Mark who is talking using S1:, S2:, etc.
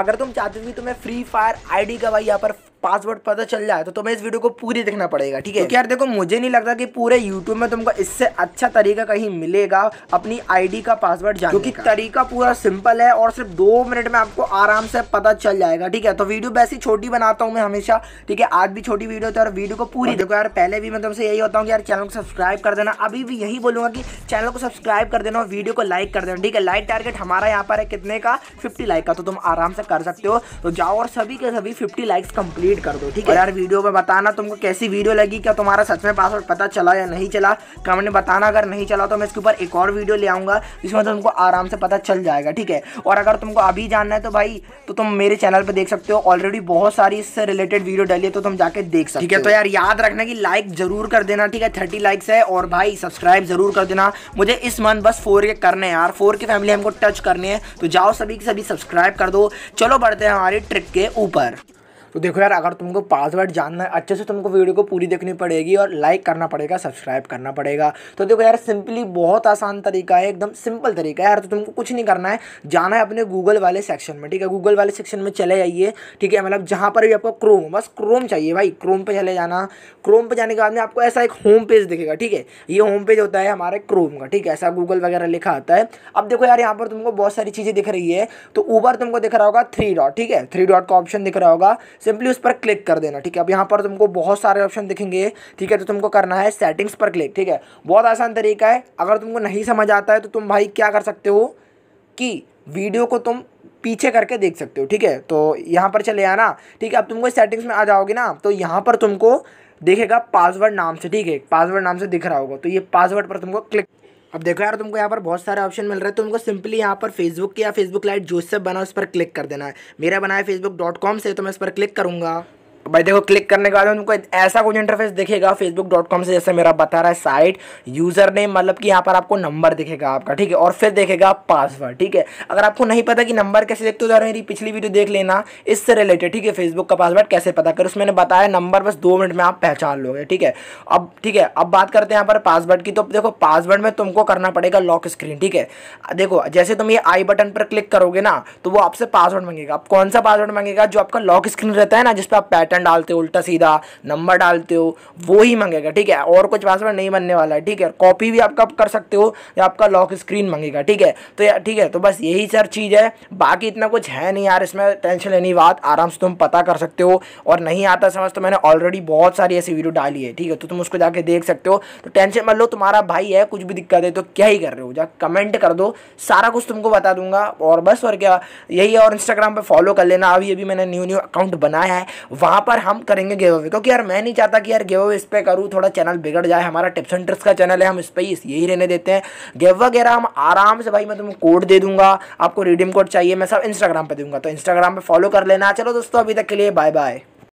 S1: अगर तुम चाहते हो कि तुम्हें फ्री फायर आईडी का भाई यहाँ पर पासवर्ड पता चल जाए तो तुम्हें इस वीडियो को पूरी देखना पड़ेगा ठीक है तो यार देखो मुझे नहीं लगता कि पूरे यूट्यूब में तुमको इससे अच्छा तरीका कहीं मिलेगा अपनी आईडी का पासवर्ड जानने क्योंकि तरीका पूरा सिंपल है और सिर्फ दो मिनट में आपको आराम से पता चल जाएगा ठीक है तो वीडियो वैसी छोटी बनाता हूँ मैं हमेशा ठीक है आज भी छोटी वीडियो तो और वीडियो को पूरी देखो यार पहले भी मैं तुमसे यही होता हूँ कि यार चैनल को सब्सक्राइब कर देना अभी भी यही बोलूंगा कि चैनल को सब्सक्राइब कर देना और वीडियो को लाइक कर देना ठीक है लाइक टारगेट हमारा यहाँ पर है कितने का फिफ्टी लाइक का तो तुम आराम से कर सकते हो तो जाओ और सभी के सभी फिफ्टी लाइक्स कंप्लीट कंप्लीट कर दो ठीक है यार वीडियो में बताना तुमको कैसी वीडियो लगी क्या तुम्हारा सच में पासवर्ड पता चला या नहीं चला कमेंट में बताना अगर नहीं चला तो मैं इसके ऊपर एक और वीडियो ले आऊंगा जिसमें तुमको आराम से पता चल जाएगा ठीक है और अगर तुमको अभी जानना है तो भाई तो तुम मेरे चैनल पर देख सकते हो ऑलरेडी बहुत सारी इससे रिलेटेड वीडियो डाली है तो तुम जाके देख सकते ठीक है तो यार याद रखना की लाइक जरूर कर देना ठीक है थर्टी लाइक्स है और भाई सब्सक्राइब जरूर कर देना मुझे इस मंथ बस फोर के करने यार फोर के फैमिली हमको टच करनी है तो जाओ सभी के सभी सब्सक्राइब कर दो चलो बढ़ते हैं हमारी ट्रिप के ऊपर तो देखो यार अगर तुमको पासवर्ड जानना है अच्छे से तुमको वीडियो को पूरी देखनी पड़ेगी और लाइक करना पड़ेगा सब्सक्राइब करना पड़ेगा तो देखो यार सिंपली बहुत आसान तरीका है एकदम सिंपल तरीका है यार तो तुमको कुछ नहीं करना है जाना है अपने गूगल वाले सेक्शन में ठीक है गूगल वाले सेक्शन में चले जाइए ठीक है मतलब जहाँ पर भी आपको क्रोम बस क्रोम चाहिए भाई क्रोम पर चले जाना क्रोम पर जाने के बाद में आपको ऐसा एक होम पेज दिखेगा ठीक है ये होम पेज होता है हमारे क्रोम का ठीक है ऐसा गूगल वगैरह लिखा आता है अब देखो यार यहाँ पर तुमको बहुत सारी चीज़ें दिख रही है तो ऊबर तुमको दिख रहा होगा थ्री डॉट ठीक है थ्री डॉट का ऑप्शन दिख रहा होगा सिंपली उस पर क्लिक कर देना ठीक है अब यहाँ पर तुमको बहुत सारे ऑप्शन दिखेंगे ठीक है तो तुमको करना है सेटिंग्स पर क्लिक ठीक है बहुत आसान तरीका है अगर तुमको नहीं समझ आता है तो तुम भाई क्या कर सकते हो कि वीडियो को तुम पीछे करके देख सकते हो ठीक है तो यहाँ पर चले आना ठीक है अब तुमको सेटिंग्स में आ जाओगे ना तो यहाँ पर तुमको देखेगा पासवर्ड नाम से ठीक है पासवर्ड नाम से दिख रहा होगा तो ये पासवर्ड पर तुमको क्लिक अब देखो यार तुमको यहाँ पर बहुत सारे ऑप्शन मिल रहे हैं तुमको सिंपली यहाँ पर फेसबुक या फेसबुक लाइट जो से बना उस पर क्लिक कर देना है मेरा बनाया फेसबुक डॉट कॉम से तो मैं इस पर क्लिक करूँगा भाई देखो क्लिक करने के बाद उनको ऐसा कुछ इंटरफेस दिखेगा फेसबुक डॉट कॉम से जैसे मेरा बता रहा है साइट यूज़र नेम मतलब कि यहाँ पर आपको नंबर दिखेगा आपका ठीक है और फिर देखेगा पासवर्ड ठीक है अगर आपको नहीं पता कि नंबर कैसे देखते हो जा रहे मेरी पिछली वीडियो देख लेना इससे रिलेटेड ठीक है फेसबुक का पासवर्ड कैसे पता करो उसमें मैंने बताया नंबर बस दो मिनट में आप पहचान लोगे ठीक है अब ठीक है अब बात करते हैं यहाँ पर पासवर्ड की तो देखो पासवर्ड में तुमको करना पड़ेगा लॉक स्क्रीन ठीक है देखो जैसे तुम ये आई बटन पर क्लिक करोगे ना तो वो आपसे पासवर्ड मांगेगा आप कौन सा पासवर्ड मांगेगा जो आपका लॉक स्क्रीन रहता है ना जिस पर आप पैटर्न पैटर्न डालते हो उल्टा सीधा नंबर डालते हो वो ही मंगेगा ठीक है और कुछ पासवर्ड नहीं बनने वाला है ठीक है कॉपी भी आप कब कर सकते हो या आपका लॉक स्क्रीन मंगेगा ठीक है तो ठीक है तो बस यही सर चीज़ है बाकी इतना कुछ है नहीं यार इसमें टेंशन लेने की बात आराम से तुम पता कर सकते हो और नहीं आता समझ तो मैंने ऑलरेडी बहुत सारी ऐसी वीडियो डाली है ठीक है तो तुम उसको जाके देख सकते हो तो टेंशन मान लो तुम्हारा भाई है कुछ भी दिक्कत है तो क्या ही कर रहे हो जा कमेंट कर दो सारा कुछ तुमको बता दूंगा और बस और क्या यही और इंस्टाग्राम पर फॉलो कर लेना अभी अभी मैंने न्यू न्यू अकाउंट बनाया है वहाँ पर हम करेंगे गेव अवे क्योंकि यार मैं नहीं चाहता कि यार गेव अवे इस पर करूँ थोड़ा चैनल बिगड़ जाए हमारा टिप्स एंड ट्रिक्स का चैनल है हम इस पर ही यही रहने देते हैं गेव वगैरह हम आराम से भाई मैं तुम्हें कोड दे दूंगा आपको रिडीम कोड चाहिए मैं सब इंस्टाग्राम पर दूंगा तो इंस्टाग्राम पर फॉलो कर लेना चलो दोस्तों अभी तक के लिए बाय बाय